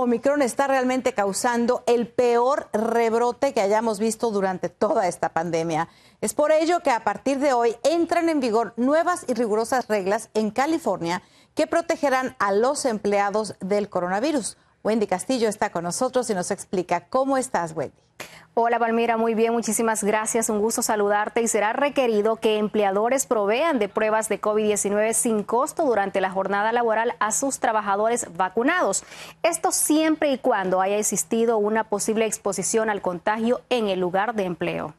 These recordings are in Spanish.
Omicron está realmente causando el peor rebrote que hayamos visto durante toda esta pandemia. Es por ello que a partir de hoy entran en vigor nuevas y rigurosas reglas en California que protegerán a los empleados del coronavirus. Wendy Castillo está con nosotros y nos explica cómo estás, Wendy. Hola Palmira, muy bien, muchísimas gracias, un gusto saludarte y será requerido que empleadores provean de pruebas de COVID-19 sin costo durante la jornada laboral a sus trabajadores vacunados. Esto siempre y cuando haya existido una posible exposición al contagio en el lugar de empleo.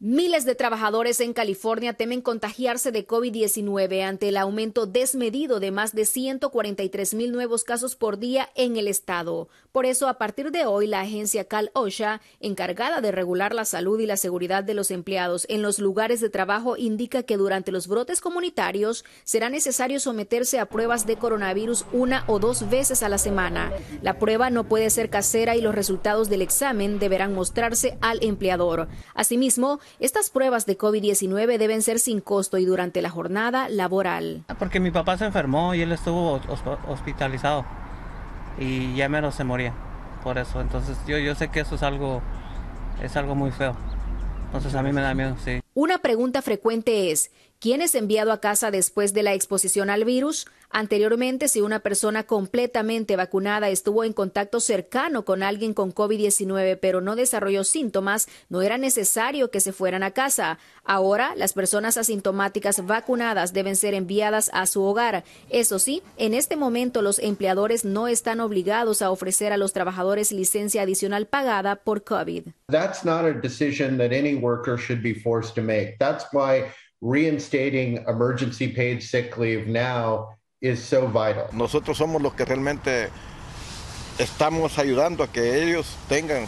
Miles de trabajadores en California temen contagiarse de COVID-19 ante el aumento desmedido de más de 143 mil nuevos casos por día en el estado. Por eso, a partir de hoy, la agencia Cal OSHA, encargada de regular la salud y la seguridad de los empleados en los lugares de trabajo, indica que durante los brotes comunitarios será necesario someterse a pruebas de coronavirus una o dos veces a la semana. La prueba no puede ser casera y los resultados del examen deberán mostrarse al empleador. Asimismo, estas pruebas de COVID-19 deben ser sin costo y durante la jornada laboral. Ah, porque mi papá se enfermó y él estuvo hospitalizado y ya menos se moría por eso. Entonces yo, yo sé que eso es algo, es algo muy feo. Entonces a mí me da miedo, sí. Una pregunta frecuente es, ¿Quién es enviado a casa después de la exposición al virus. Anteriormente, si una persona completamente vacunada estuvo en contacto cercano con alguien con COVID-19 pero no desarrolló síntomas, no era necesario que se fueran a casa. Ahora, las personas asintomáticas vacunadas deben ser enviadas a su hogar. Eso sí, en este momento los empleadores no están obligados a ofrecer a los trabajadores licencia adicional pagada por COVID. That's not a decision that any worker should be forced to make. That's why reinstating emergency paid sick leave now is so vital. Nosotros somos los que realmente estamos ayudando a que ellos tengan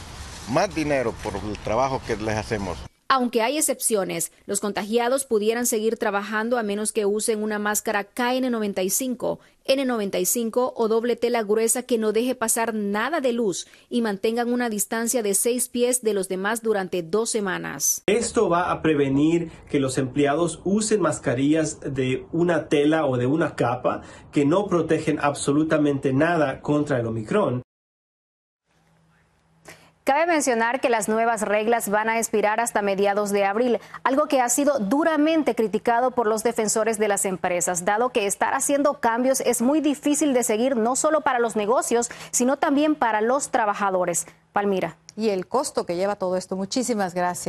más dinero por el trabajo que les hacemos. Aunque hay excepciones, los contagiados pudieran seguir trabajando a menos que usen una máscara KN95, N95 o doble tela gruesa que no deje pasar nada de luz y mantengan una distancia de seis pies de los demás durante dos semanas. Esto va a prevenir que los empleados usen mascarillas de una tela o de una capa que no protegen absolutamente nada contra el Omicron. Cabe mencionar que las nuevas reglas van a expirar hasta mediados de abril, algo que ha sido duramente criticado por los defensores de las empresas, dado que estar haciendo cambios es muy difícil de seguir no solo para los negocios, sino también para los trabajadores. Palmira. Y el costo que lleva todo esto. Muchísimas gracias.